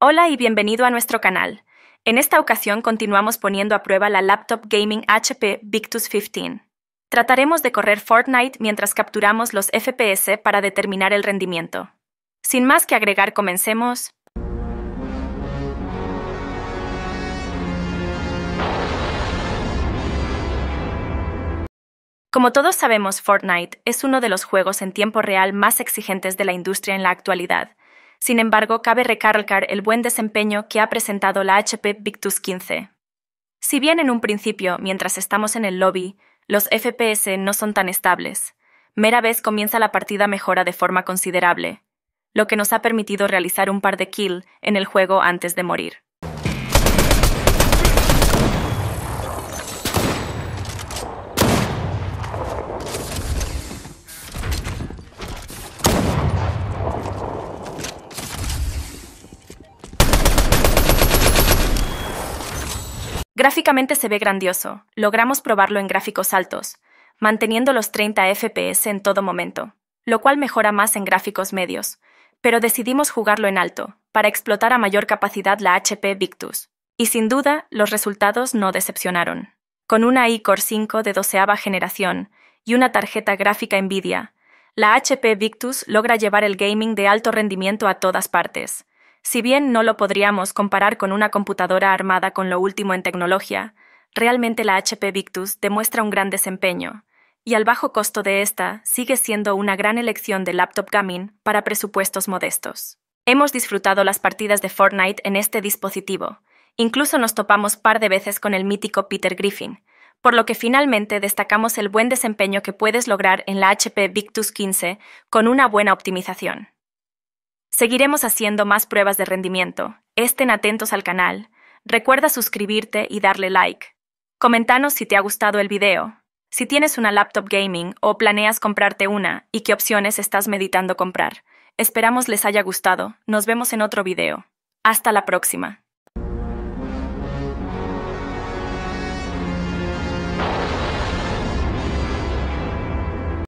Hola y bienvenido a nuestro canal. En esta ocasión continuamos poniendo a prueba la laptop gaming HP Victus 15. Trataremos de correr Fortnite mientras capturamos los FPS para determinar el rendimiento. Sin más que agregar, comencemos. Como todos sabemos, Fortnite es uno de los juegos en tiempo real más exigentes de la industria en la actualidad, sin embargo, cabe recalcar el buen desempeño que ha presentado la HP Victus 15. Si bien en un principio, mientras estamos en el lobby, los FPS no son tan estables, mera vez comienza la partida mejora de forma considerable, lo que nos ha permitido realizar un par de kill en el juego antes de morir. Gráficamente se ve grandioso, logramos probarlo en gráficos altos, manteniendo los 30 FPS en todo momento, lo cual mejora más en gráficos medios, pero decidimos jugarlo en alto, para explotar a mayor capacidad la HP Victus. Y sin duda, los resultados no decepcionaron. Con una iCore 5 de doceava generación y una tarjeta gráfica NVIDIA, la HP Victus logra llevar el gaming de alto rendimiento a todas partes, si bien no lo podríamos comparar con una computadora armada con lo último en tecnología, realmente la HP Victus demuestra un gran desempeño, y al bajo costo de esta sigue siendo una gran elección de laptop gaming para presupuestos modestos. Hemos disfrutado las partidas de Fortnite en este dispositivo, incluso nos topamos par de veces con el mítico Peter Griffin, por lo que finalmente destacamos el buen desempeño que puedes lograr en la HP Victus 15 con una buena optimización. Seguiremos haciendo más pruebas de rendimiento. Estén atentos al canal. Recuerda suscribirte y darle like. Coméntanos si te ha gustado el video, si tienes una laptop gaming o planeas comprarte una y qué opciones estás meditando comprar. Esperamos les haya gustado. Nos vemos en otro video. Hasta la próxima.